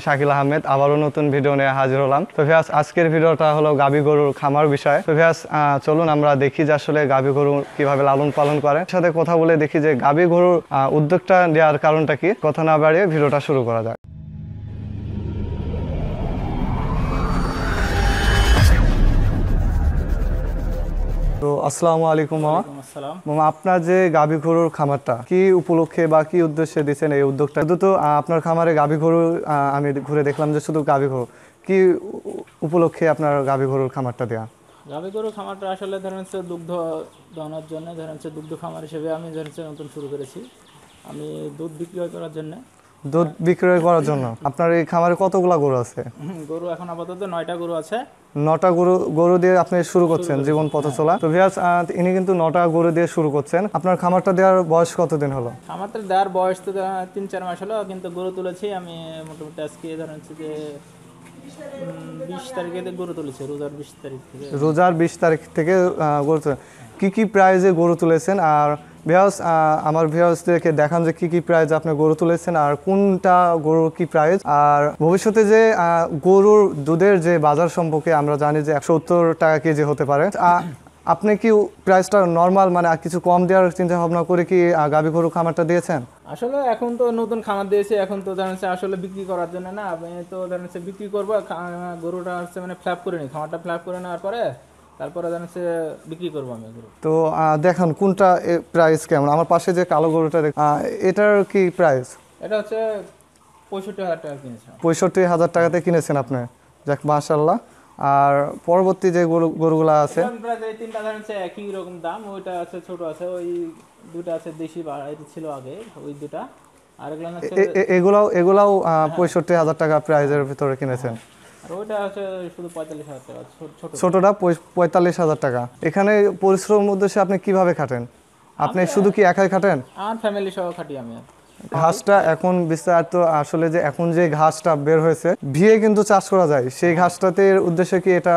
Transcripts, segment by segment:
আমি শাকিল আহমেদ আবারও নতুন ভিডিও নিয়ে হাজির হলাম তো ভিয়াস আজকের ভিডিওটা হলো গাভী গরুর খামার বিষয় তো ভিয়াস চলুন আমরা দেখি যে আসলে গাভী গরু কিভাবে লালন পালন করে সাথে কথা বলে দেখি যে গাভী গরুর উদ্যোগটা নেওয়ার কারণটা কি কথা না বাড়িয়ে ভিডিওটা শুরু করা যাক তো আসসালামু আলাইকুম মামা মামা আপনার যে গাভী গরুর খামারটা কি উপলক্ষে বা কি উদ্দেশ্যে দিচ্ছেন এই উদ্যোগটা শুধু তো আপনার খামারে গাভী গরু আমি ঘুরে দেখলাম যে শুধু গাভী গরু কি উপলক্ষে আপনার গাভী গরুর খামারটা দেয়া গাভী গরুর খামারটা আসলে ধরেন হচ্ছে দুগ্ধ দানার জন্য ধরেন হচ্ছে দুগ্ধ খামার হিসেবে আমি ধরেন নতুন শুরু করেছি আমি দুধ বিক্রয় করার জন্যে দুধ বিক্রয় করার জন্য আপনার এই খামারে কতগুলা গরু আছে গরু এখন আপাতত নয়টা গরু আছে নটা গরু গরু দিয়ে আপনি শুরু করছেন জীবন পথ হ্যাঁ। চলা তো ভিয়াস ইনি কিন্তু নটা গরু দিয়ে শুরু করছেন আপনার খামারটা দেওয়ার বয়স কতদিন হলো খামারটা দেওয়ার বয়স তো তিন চার মাস হলো কিন্তু গরু তুলেছি আমি মোটামুটি আজকে ধরেন যে রোজার বিশ তারিখ থেকে গড়ে তোলেন কী কী প্রাইজে গড়ে তুলেছেন আর ভিয়াস আমার থেকে দেখান যে কী কী প্রাইজ আপনি গরু তুলেছেন আর কোনটা গরুর কি প্রাইজ আর ভবিষ্যতে যে গরুর দুধের যে বাজার সম্পর্কে আমরা জানি যে একশো টাকা কেজি হতে পারে আপনি কি প্রাইসটা নর্মাল মানে আর কিছু কম দেওয়ার চিন্তা ভাবনা করে কি গাভী গরু খামারটা দিয়েছেন আসলে এখন তো নতুন খামার দিয়েছে এখন তো ধরেন আসলে বিক্রি করার জন্য না আমি তো ধরেন বিক্রি করবো গরুটা হচ্ছে মানে ফ্ল্যাপ করে নিই খামারটা ফ্ল্যাপ করে নেওয়ার পরে তারপরে ধরেন সে বিক্রি করবো আমি গরু তো দেখেন কোনটা প্রাইস কেমন আমার পাশে যে কালো গরুটা দেখ এটার কি প্রাইস এটা হচ্ছে পঁয়ষট্টি হাজার টাকা কিনেছে পঁয়ষট্টি হাজার টাকাতে কিনেছেন আপনি যাক মাশাল্লাহ আর পরবর্তী যে গরু গরুগুলো আছে তিনটা ধরেন একই রকম দাম ওইটা আছে ছোট আছে ওই দুটা আছে দেশি বাড়াইতে ছিল আগে ওই দুটা আর এগুলাও এগুলাও হ্যাঁ। পঁয়ষট্টি হাজার টাকা প্রাইজের ভিতরে কিনেছেন ছোটটা পঁয়তাল্লিশ হাজার টাকা এখানে পরিশ্রম উদ্দেশ্যে আপনি কিভাবে খাটেন আপনি শুধু কি একাই খাটেন আর ফ্যামিলি সহ খাটি আমি ঘাসটা এখন বিস্তারিত আসলে যে এখন যে ঘাসটা বের হয়েছে ভিয়ে কিন্তু চাষ করা যায় সেই হ্যাঁ। ঘাসটাতে উদ্দেশ্যে কি এটা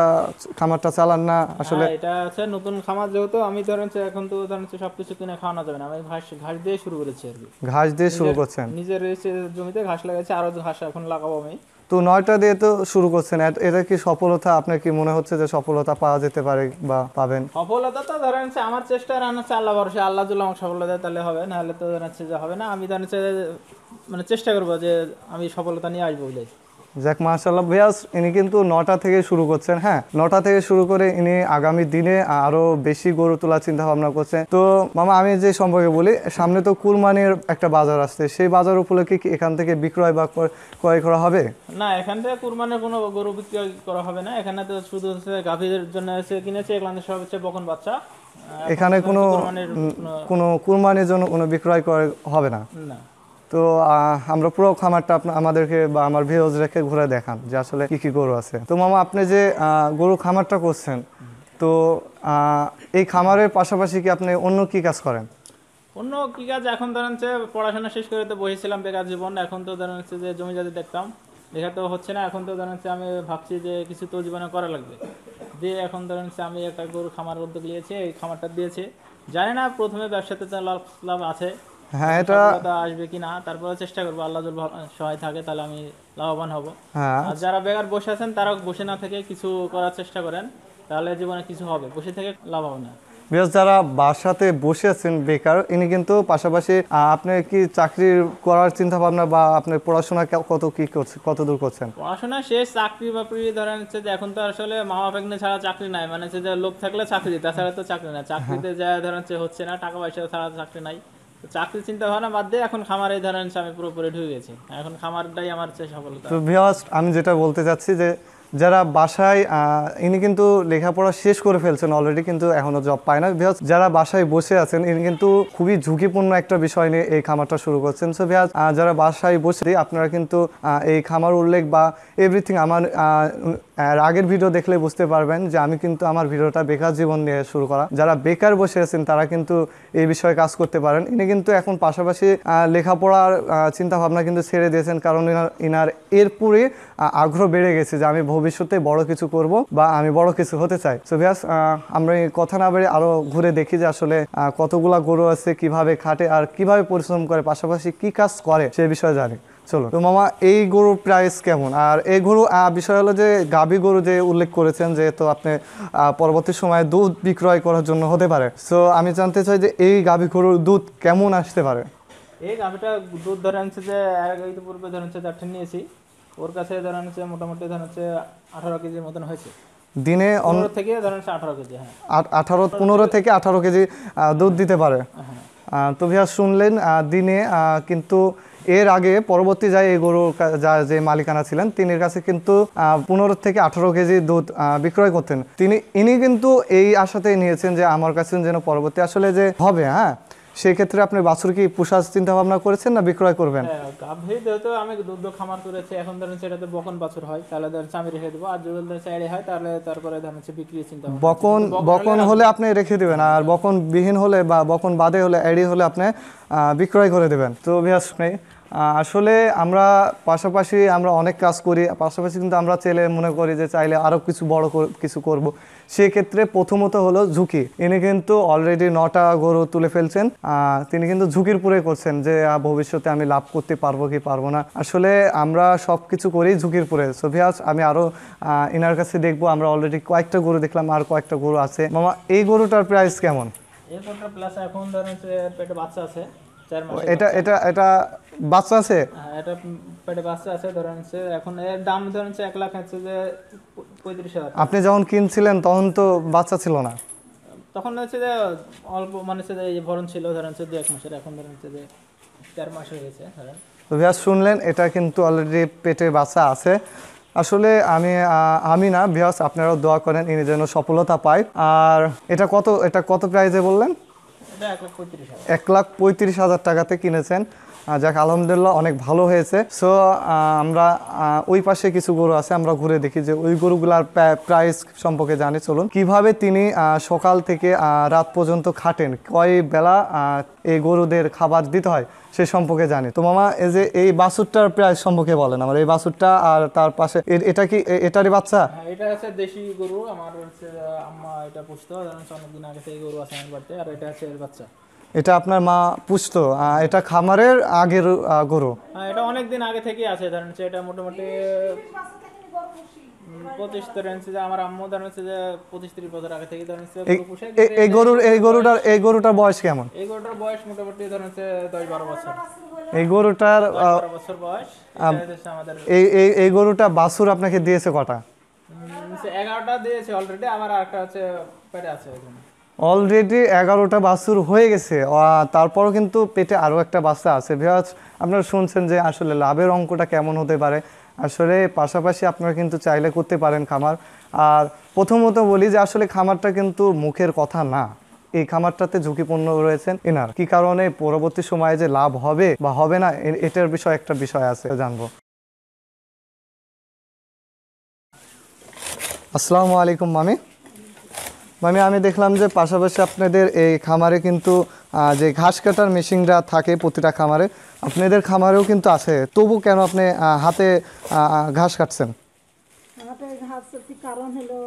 খামারটা চালান না আসলে হ্যাঁ, এটা আছে নতুন খামার যেহেতু আমি ধরেন এখন তো ধরেন সবকিছু কিনে খাওয়ানো যাবে না আমি ঘাস ঘাস দিয়ে শুরু করেছি আর কি ঘাস দিয়ে শুরু করছেন নিজের জমিতে ঘাস লাগাইছে আরো ঘাস এখন লাগাবো আমি তো নয়টা দিয়ে তো শুরু করছেন এটা কি সফলতা আপনার কি মনে হচ্ছে যে সফলতা পাওয়া যেতে পারে বা পাবেন সফলতা তো ধরেন আমার চেষ্টা রান হচ্ছে আল্লাহ ভরসা আল্লাহ যদি আমার সফলতা তাহলে হবে নাহলে তো ধরেন যে হবে না আমি ধরেন মানে চেষ্টা করবো যে আমি সফলতা নিয়ে আসবো বুঝলেন যাক মার্শাল্লাহ ভিয়াস ইনি কিন্তু নটা থেকে শুরু করছেন হ্যাঁ নটা থেকে শুরু করে ইনি আগামী দিনে আরও বেশি গরু তোলার চিন্তা ভাবনা করছেন তো মামা আমি যে সম্পর্কে বলি সামনে তো কুরমানির একটা বাজার আসছে সেই বাজার উপলক্ষে কি এখান থেকে বিক্রয় বা ক্রয় করা হবে না এখান থেকে কুরমানের কোনো গরু বিক্রয় করা হবে না এখানে তো শুধু হচ্ছে গাভীদের জন্য এসে কিনেছে এখানে সব হচ্ছে বকন বাচ্চা এখানে কোনো কোনো কুরমানির জন্য কোনো বিক্রয় করা হবে না না তো আমরা পুরো খামারটা আমাদেরকে বা আমার ভিউজ রেখে ঘুরে দেখান যে আসলে কি কি গরু আছে তো মামা আপনি যে গরু খামারটা করছেন তো এই খামারের পাশাপাশি কি আপনি অন্য কি কাজ করেন অন্য কি কাজ এখন ধরেন যে পড়াশোনা শেষ করে তো বসেছিলাম বেকার জীবন এখন তো ধরেন হচ্ছে যে জমি জাতি দেখতাম দেখা তো হচ্ছে না এখন তো ধরেন হচ্ছে আমি ভাবছি যে কিছু তো জীবনে করা লাগবে দিয়ে এখন ধরেন হচ্ছে আমি একটা গরু খামার উদ্যোগ নিয়েছি এই খামারটা দিয়েছি জানি না প্রথমে ব্যবসাতে লাভ লাভ আছে হ্যাঁ এটা আসবে কিনা তারপরে চেষ্টা করবো আল্লাহ যদি সহায় থাকে তাহলে আমি লাভবান হব হ্যাঁ। আর যারা বেকার বসে আছেন তারা বসে না থেকে কিছু করার চেষ্টা করেন তাহলে জীবনে কিছু হবে বসে থেকে লাভ হবে না বিকজ যারা বাসাতে বসে আছেন বেকার ইনি কিন্তু পাশাপাশি আপনি কি চাকরি করার চিন্তা ভাবনা বা আপনার পড়াশোনা কত কি করছে কত দূর করছেন পড়াশোনা শেষ চাকরি বাকরি ধরেন হচ্ছে যে এখন তো আসলে মা বাবা ছাড়া চাকরি নাই মানে হচ্ছে যে লোক থাকলে চাকরি তাছাড়া তো চাকরি না চাকরিতে যা হ্যাঁ। ধরেন হচ্ছে না টাকা পয়সা ছাড়া চাকরি নাই চাকরি চিন্তা ভাবনা বাদ দিয়ে এখন খামারে ধরেন আমি পুরোপুরি ঢুকে গেছি এখন খামারটাই আমার চেয়ে সফলতা তো ভিওয়াস্ট আমি যেটা বলতে চাচ্ছি যে যারা বাসায় ইনি কিন্তু লেখাপড়া শেষ করে ফেলছেন অলরেডি কিন্তু এখনও জব পায় না বিহাজ যারা বাসায় বসে আছেন ইনি কিন্তু খুবই ঝুঁকিপূর্ণ একটা বিষয় নিয়ে এই খামারটা শুরু করছেন সো বিহাজ যারা বাসায় বসে আপনারা কিন্তু এই খামার উল্লেখ বা এভরিথিং আমার আগের ভিডিও দেখলে বুঝতে পারবেন যে আমি কিন্তু আমার ভিডিওটা বেকার জীবন নিয়ে শুরু করা যারা বেকার বসে আছেন তারা কিন্তু এই বিষয়ে কাজ করতে পারেন ইনি কিন্তু এখন পাশাপাশি লেখাপড়ার চিন্তাভাবনা কিন্তু ছেড়ে দিয়েছেন কারণ ইনার ইনার এরপরে আগ্রহ বেড়ে গেছে যে আমি ভবিষ্যতে বড় কিছু করব বা আমি বড় কিছু হতে চাই সো ভিয়াস আমরা কথা না বেড়ে আরও ঘুরে দেখি যে আসলে কতগুলা গরু আছে কিভাবে খাটে আর কিভাবে পরিশ্রম করে পাশাপাশি কি কাজ করে সে বিষয়ে জানি চলো তো মামা এই গরুর প্রাইস কেমন আর এই গরু বিষয় হলো যে গাবি গরু যে উল্লেখ করেছেন যে তো আপনি পরবর্তী সময়ে দুধ বিক্রয় করার জন্য হতে পারে সো আমি জানতে চাই যে এই গাবি গরুর দুধ কেমন আসতে পারে এই গাভীটা দুধ ধরে আনছে যে পূর্বে ধরে আনছে নিয়েছি ওর কাছে ধরেন হচ্ছে মোটামুটি ধরেন হচ্ছে আঠারো কেজির মতন হয়েছে দিনে পনেরো থেকে ধরেন আঠারো কেজি হ্যাঁ আঠারো পনেরো থেকে আঠারো কেজি দুধ দিতে পারে হ্যাঁ। তো ভিয়া শুনলেন দিনে কিন্তু এর আগে পরবর্তী যায় এই গরুর যা যে মালিকানা ছিলেন তিনি কাছে কিন্তু পনেরো থেকে আঠারো কেজি দুধ বিক্রয় করতেন তিনি ইনি কিন্তু এই আশাতেই নিয়েছেন যে আমার কাছে যেন পরবর্তী আসলে যে হবে হ্যাঁ সেক্ষেত্রে আপনি বাছুর কি পোষার চিন্তা ভাবনা করেছেন না বিক্রয় করবেন হ্যাঁ, গাভী যেহেতু আমি দুধ খামার করেছি এখন ধরেন সেটাতে বকন বাছুর হয় তাহলে ধরেন আমি রেখে দেবো আর যদি ধরেন চাইড়ে হয় তাহলে তারপরে ধরেন হচ্ছে বিক্রির চিন্তা বকন বকন হলে আপনি রেখে দেবেন আর বকন বিহীন হলে বা বকন বাদে হলে এড়ি হলে আপনি বিক্রয় করে দেবেন তো অভিয়াস নেই আসলে আমরা পাশাপাশি আমরা অনেক কাজ করি পাশাপাশি কিন্তু আমরা চাইলে মনে করি যে চাইলে আরও কিছু বড় কিছু করব। সেক্ষেত্রে প্রথমত হলো ঝুঁকি ইনি কিন্তু অলরেডি নটা গরু তুলে ফেলছেন তিনি কিন্তু ঝুঁকির পুরে করছেন যে ভবিষ্যতে আমি লাভ করতে পারবো কি পারবো না আসলে আমরা সব কিছু করি ঝুঁকির পুরে সোভিয়াস আমি আরও এনার কাছে দেখবো আমরা অলরেডি কয়েকটা গরু দেখলাম আর কয়েকটা গরু আছে মামা এই গরুটার প্রাইস কেমন এখন ধরেন পেটে বাচ্চা আছে এটা এটা এটা বাচ্চা আছে হ্যাঁ, এটা পেটে বাচ্চা আছে ধরেন এখন এর দাম ধরেন এক লাখ হচ্ছে যে পঁয়ত্রিশ হাজার আপনি যখন কিনছিলেন তখন তো বাচ্চা ছিল না তখন হচ্ছে যে অল্প মানে হচ্ছে যে ভরণ ছিল ধরেন হচ্ছে দু এক মাসের এখন ধরেন হচ্ছে যে চার মাস হয়ে গেছে ধরেন তো ভিয়াস শুনলেন এটা কিন্তু অলরেডি পেটে বাচ্চা আছে আসলে আমি আমি না ভিয়াস আপনারাও দোয়া করেন ইনি যেন সফলতা পায় আর এটা কত এটা কত প্রাইজে বললেন এক লাখ পঁয়ত্রিশ হাজার টাকাতে কিনেছেন যাক আলহামদুলিল্লাহ অনেক ভালো হয়েছে সো আমরা ওই পাশে কিছু গরু আছে আমরা ঘুরে দেখি যে ওই গরুগুলার প্রাইস সম্পর্কে জানি চলুন কিভাবে তিনি সকাল থেকে রাত পর্যন্ত খাটেন কয় বেলা এই গরুদের খাবার দিতে হয় সে সম্পর্কে জানি তো মামা এই যে এই বাছুরটার প্রায় সম্পর্কে বলেন আমার এই বাছুরটা আর তার পাশে এটা কি এটারই বাচ্চা হ্যাঁ, এটা আছে দেশি গরু আমার হচ্ছে আম্মা এটা পুষতো অনেকদিন আগে থেকে গরু আছে আমার বাড়িতে আর এটা আছে এর বাচ্চা এটা আপনার মা পুষতো এটা খামারের আগের গরু হ্যাঁ, এটা অনেক দিন আগে থেকে আছে ধরেন এটা মোটামুটি কেমন এই গরুটার বয়স মোটামুটি দশ বারো বছর এই গরুটার বছর বয়স এই এই গরুটা আপনাকে দিয়েছে কটা এগারোটা দিয়েছে অলরেডি আমার আরেকটা হচ্ছে পেটে আছে অলরেডি এগারোটা বাসুর হয়ে গেছে তারপরও কিন্তু পেটে আরও একটা বাচ্চা আছে ভিওয়াজ আপনারা শুনছেন যে আসলে লাভের অঙ্কটা কেমন হতে পারে আসলে পাশাপাশি আপনারা কিন্তু চাইলে করতে পারেন খামার আর প্রথমত বলি যে আসলে খামারটা কিন্তু মুখের কথা না এই খামারটাতে ঝুঁকিপূর্ণ রয়েছেন এনার কি কারণে পরবর্তী সময়ে যে লাভ হবে বা হবে না এটার বিষয় একটা বিষয় আছে জানবো আসসালামু আলাইকুম মামি মানে আমি দেখলাম যে পাশাপাশি আপনাদের এই খামারে কিন্তু যে ঘাস কাটার মেশিনরা থাকে প্রতিটা খামারে আপনাদের খামারেও কিন্তু আছে তবু কেন আপনি হাতে ঘাস কাটছেন কারণ হলো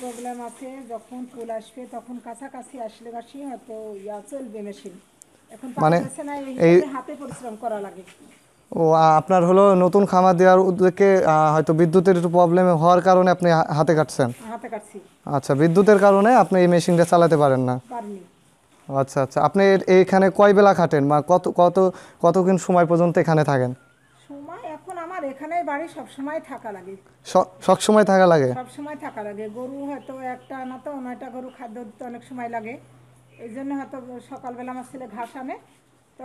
প্রবলেম আছে যখন আসবে তখন কাছাকাছি মানে ও আপনার হলো নতুন খামার দেওয়ার উদ্যোগে হয়তো বিদ্যুতের একটু প্রবলেম হওয়ার কারণে আপনি হাতে কাটছেন হাতে কাটছি আচ্ছা বিদ্যুতের কারণে আপনি এই মেশিনটা চালাতে পারেন না আচ্ছা আচ্ছা আপনি এইখানে কয় বেলা খাটেন বা কত কত কতক্ষণ সময় পর্যন্ত এখানে থাকেন সময় এখন আমার এখানেই বাড়ি সব সময় থাকা লাগে সব সময় থাকা লাগে সব সময় থাকা লাগে গরু হয়তো একটা না তো নয়টা গরু খাদ্য দিতে অনেক সময় লাগে এই জন্য হয়তো সকালবেলা আমার ছেলে ঘাস আনে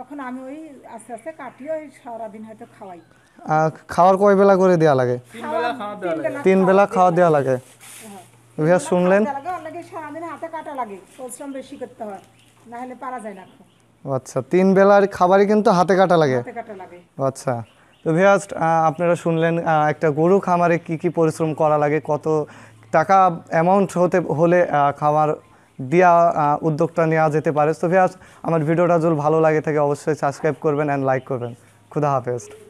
তখন আমি ওই আস্তে আস্তে কাটিয়ে ওই সারাদিন হয়তো খাওয়াই খাওয়ার কয় বেলা করে দেওয়া লাগে তিন বেলা খাওয়া দেওয়া লাগে বিহার হ্যাঁ। শুনলেন সারাদিন হাতে কাটা লাগে পরিশ্রম বেশি করতে হয় না হলে পারা যায় না আচ্ছা তিন বেলার খাবারই কিন্তু হাতে কাটা লাগে আচ্ছা তো ভিয়াস আপনারা শুনলেন একটা গরু খামারে কি কি পরিশ্রম করা লাগে কত টাকা অ্যামাউন্ট হতে হলে খাবার দিয়া উদ্যোগটা নেওয়া যেতে পারে তো ভিয়াস আমার ভিডিওটা যদি ভালো লাগে থাকে অবশ্যই সাবস্ক্রাইব করবেন অ্যান্ড লাইক করবেন খুদা হাফেজ